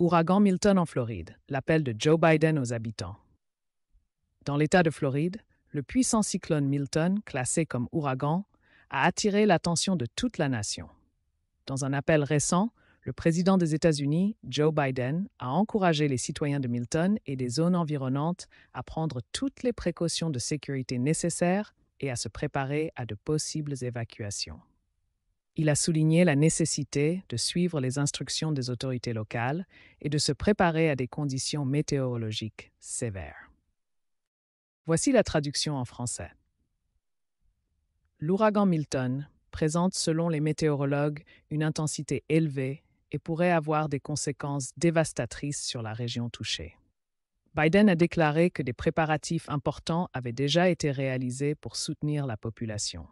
Ouragan Milton en Floride, l'appel de Joe Biden aux habitants. Dans l'État de Floride, le puissant cyclone Milton, classé comme ouragan, a attiré l'attention de toute la nation. Dans un appel récent, le président des États-Unis, Joe Biden, a encouragé les citoyens de Milton et des zones environnantes à prendre toutes les précautions de sécurité nécessaires et à se préparer à de possibles évacuations. Il a souligné la nécessité de suivre les instructions des autorités locales et de se préparer à des conditions météorologiques sévères. Voici la traduction en français. L'ouragan Milton présente selon les météorologues une intensité élevée et pourrait avoir des conséquences dévastatrices sur la région touchée. Biden a déclaré que des préparatifs importants avaient déjà été réalisés pour soutenir la population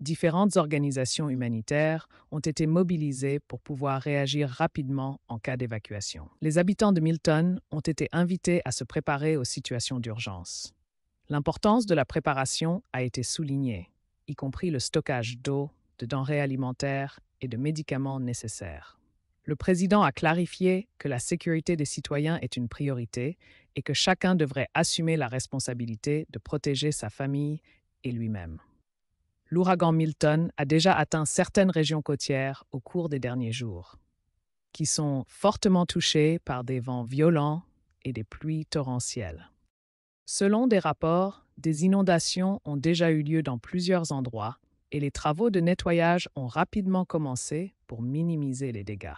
différentes organisations humanitaires ont été mobilisées pour pouvoir réagir rapidement en cas d'évacuation. Les habitants de Milton ont été invités à se préparer aux situations d'urgence. L'importance de la préparation a été soulignée, y compris le stockage d'eau, de denrées alimentaires et de médicaments nécessaires. Le président a clarifié que la sécurité des citoyens est une priorité et que chacun devrait assumer la responsabilité de protéger sa famille et lui-même l'ouragan Milton a déjà atteint certaines régions côtières au cours des derniers jours, qui sont fortement touchées par des vents violents et des pluies torrentielles. Selon des rapports, des inondations ont déjà eu lieu dans plusieurs endroits et les travaux de nettoyage ont rapidement commencé pour minimiser les dégâts.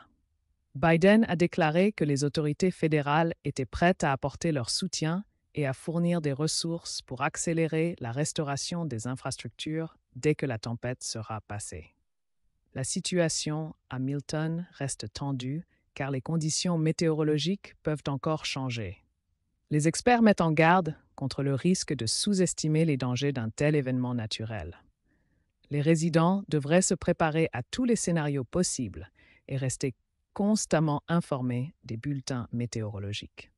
Biden a déclaré que les autorités fédérales étaient prêtes à apporter leur soutien à fournir des ressources pour accélérer la restauration des infrastructures dès que la tempête sera passée. La situation à Milton reste tendue car les conditions météorologiques peuvent encore changer. Les experts mettent en garde contre le risque de sous-estimer les dangers d'un tel événement naturel. Les résidents devraient se préparer à tous les scénarios possibles et rester constamment informés des bulletins météorologiques.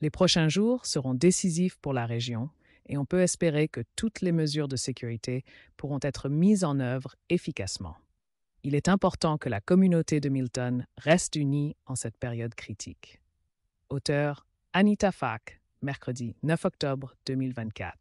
Les prochains jours seront décisifs pour la région et on peut espérer que toutes les mesures de sécurité pourront être mises en œuvre efficacement. Il est important que la communauté de Milton reste unie en cette période critique. Auteur Anita Fak, mercredi 9 octobre 2024.